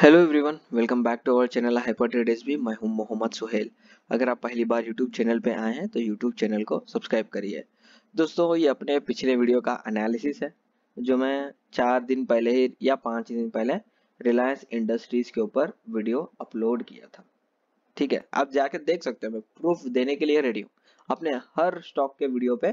hello everyone welcome back to our channel hyper trade S मैं हूं मोहम्मद सुहेल अगर आप पहली बार यूट्यूब चैनल पे आए हैं तो यूट्यूब चैनल को सब्सक्राइब करिए दोस्तों ये अपने पिछले वीडियो का एनालिसिस है जो मैं चार दिन पहले ही या पाँच दिन पहले रिलायंस इंडस्ट्रीज के ऊपर वीडियो अपलोड किया था ठीक है आप जाके देख सकते हो मैं प्रूफ देने के लिए रेडी हूँ अपने हर स्टॉक के वीडियो पे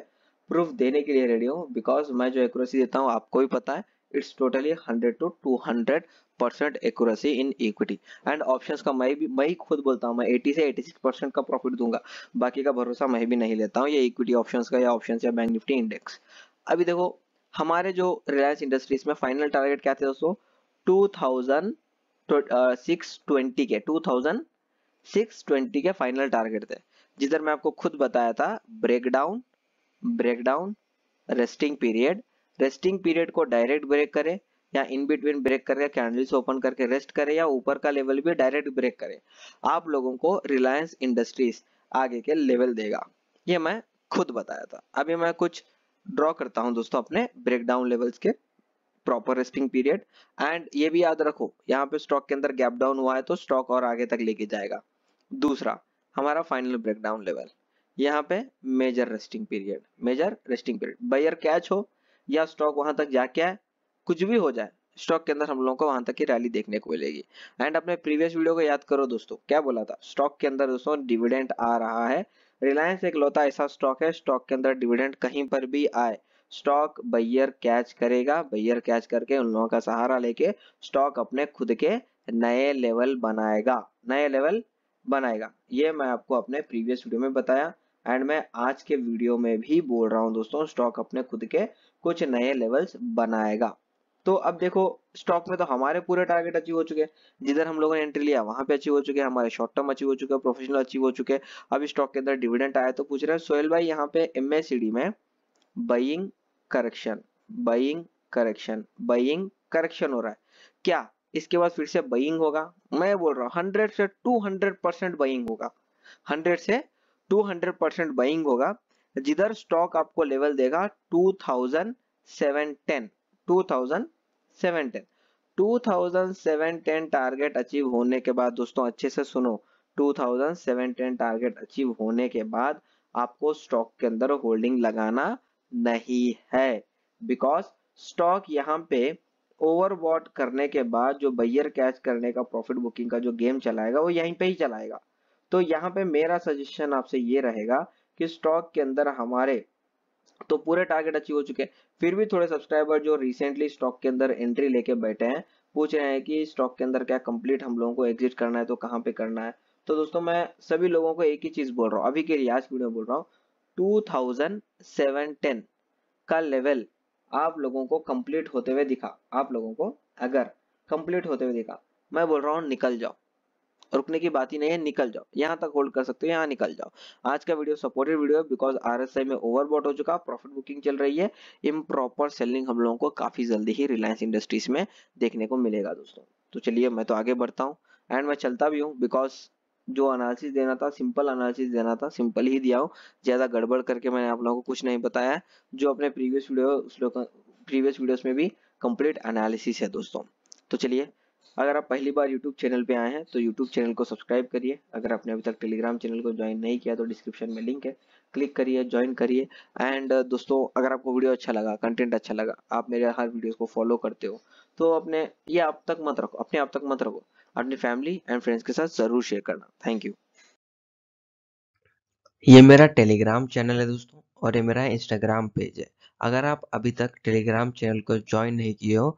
प्रूफ देने के लिए रेडी हूँ बिकॉज मैं जो एक देता हूँ आपको भी पता है it's totally 100 to 200 percent accuracy in equity and options का मैं भी मैं ही खुद बोलता हूँ मैं 80 से 86 परसेंट का प्रॉफिट दूंगा बाकी का भरोसा मैं भी नहीं लेता हूँ ये इक्विटी ऑप्शंस का या ऑप्शन या बैंक निफ्टी इंडेक्स अभी देखो हमारे जो रिलायंस इंडस्ट्रीज में फाइनल टारगेट क्या थे दोस्तों टू थाउजेंड uh, के टू सिक्स ट्वेंटी के फाइनल टारगेट थे जिधर मैं आपको खुद बताया था breakdown breakdown resting period resting period को डायरेक्ट ब्रेक करे या इन बिटवीन ब्रेक करके कैंडल्स ओपन करके रेस्ट करें या ऊपर का लेवल भी डायरेक्ट ब्रेक करें आप लोगों को रिलायंस इंडस्ट्रीज आगे के लेवल देगा ये मैं खुद बताया था अभी मैं कुछ ड्रॉ करता हूं दोस्तों अपने ब्रेकडाउन लेवल्स के प्रॉपर रेस्टिंग पीरियड एंड ये भी याद रखो यहाँ पे स्टॉक के अंदर गैप डाउन हुआ है तो स्टॉक और आगे तक लेके जाएगा दूसरा हमारा फाइनल ब्रेकडाउन लेवल यहाँ पे major resting period major resting period buyer catch हो या स्टॉक वहां तक जाके आए कुछ भी हो जाए स्टॉक के अंदर हम लोगों को वहां तक की रैली देखने को मिलेगी एंड अपने प्रीवियस वीडियो को याद करो दोस्तों क्या बोला था स्टॉक के अंदर दोस्तों डिविडेंड आ रहा है रिलायंस एक लौता ऐसा स्टॉक है स्टॉक के अंदर डिविडेंड कहीं पर भी आए स्टॉक बैयर कैच करेगा बैयर कैच करके उन लोगों का सहारा लेके स्टॉक अपने खुद के नए लेवल बनाएगा नए लेवल बनाएगा ये मैं आपको अपने प्रीवियस वीडियो में बताया एंड मैं आज के वीडियो में भी बोल रहा हूँ दोस्तों स्टॉक अपने खुद के कुछ नए लेवल्स बनाएगा तो अब देखो स्टॉक में तो हमारे पूरे टारगेट अचीव हो चुके हैं जिधर हम लोगों ने एंट्री लिया वहां पे अचीव हो चुके हैं हमारे शॉर्ट टर्म अचीव हो चुके हैं प्रोफेशनल अचीव हो चुके हैं अब स्टॉक के अंदर डिविडेंट आया तो पूछ रहे हैं सोहेल भाई यहाँ पे एमएसीडी में buying correction buying correction buying correction हो रहा है क्या इसके बाद फिर से बइंग होगा मैं बोल रहा हूँ हंड्रेड से टू हंड्रेड परसेंट बइंग होगा हंड्रेड से 200% परसेंट बाइंग होगा जिधर स्टॉक आपको लेवल देगा 2710 2710 2710 टारगेट अचीव होने के बाद दोस्तों अच्छे से सुनो 2710 टारगेट अचीव होने के बाद आपको स्टॉक के अंदर होल्डिंग लगाना नहीं है बिकॉज स्टॉक यहाँ पे ओवरबॉट करने के बाद जो बैयर कैच करने का प्रॉफिट बुकिंग का जो गेम चलाएगा वो यहीं पे ही चलाएगा तो यहाँ पे मेरा सजेशन आपसे ये रहेगा कि स्टॉक के अंदर हमारे तो पूरे टारगेट अचीव हो चुके हैं फिर भी थोड़े सब्सक्राइबर जो रिसेंटली स्टॉक के अंदर एंट्री लेके बैठे हैं पूछ रहे हैं कि स्टॉक के अंदर क्या कंप्लीट हम लोगों को एग्जिट करना है तो कहाँ पे करना है तो दोस्तों मैं सभी लोगों को एक ही चीज बोल रहा हूँ अभी के लिए आज वीडियो बोल रहा हूँ टू थाउजेंड सेवन टेन का लेवल आप लोगों को कंप्लीट होते हुए दिखा आप लोगों को अगर कंप्लीट होते हुए दिखा मैं बोल रहा हूँ निकल जाओ रुकने की बात ही नहीं है निकल जाओ यहाँ तक होल्ड कर सकते हो यहाँ निकल जाओ आज का वीडियो सपोर्टेड वीडियो है बिकॉज आरएसआई में ओवरबॉट हो चुका प्रॉफिट बुकिंग चल रही है इम्प्रॉपर सेलिंग हम लोगों को काफी जल्दी ही रिलायंस इंडस्ट्रीज में देखने को मिलेगा दोस्तों तो चलिए मैं तो आगे बढ़ता हूँ एंड मैं चलता भी हूँ बिकॉज जो अनालिस देना था सिंपल अनालिस देना था सिंपल ही दिया हूँ ज्यादा गड़बड़ करके मैंने आप लोगों को कुछ नहीं बताया जो अपने प्रीवियस वीडियो उस लोग प्रीवियस वीडियोस में भी कंप्लीट एनालिसिस है दोस्तों तो चलिए अगर आप पहली बार YouTube चैनल पे आए हैं तो YouTube चैनल को सब्सक्राइब करिए अगर आपने अभी तक Telegram चैनल को ज्वाइन नहीं किया तो डिस्क्रिप्शन में लिंक है क्लिक करिए ज्वाइन करिए एंड uh, दोस्तों अगर आपको वीडियो अच्छा लगा कंटेंट अच्छा लगा आप मेरे हर वीडियोस को फॉलो करते हो तो अपने ये आप तक मत रखो अपने आप तक मत रखो अपनी फैमिली एंड फ्रेंड्स के साथ जरूर शेयर करना थैंक यू ये मेरा टेलीग्राम चैनल है दोस्तों और ये मेरा इंस्टाग्राम पेज है अगर आप अभी तक टेलीग्राम चैनल को ज्वाइन नहीं किए हो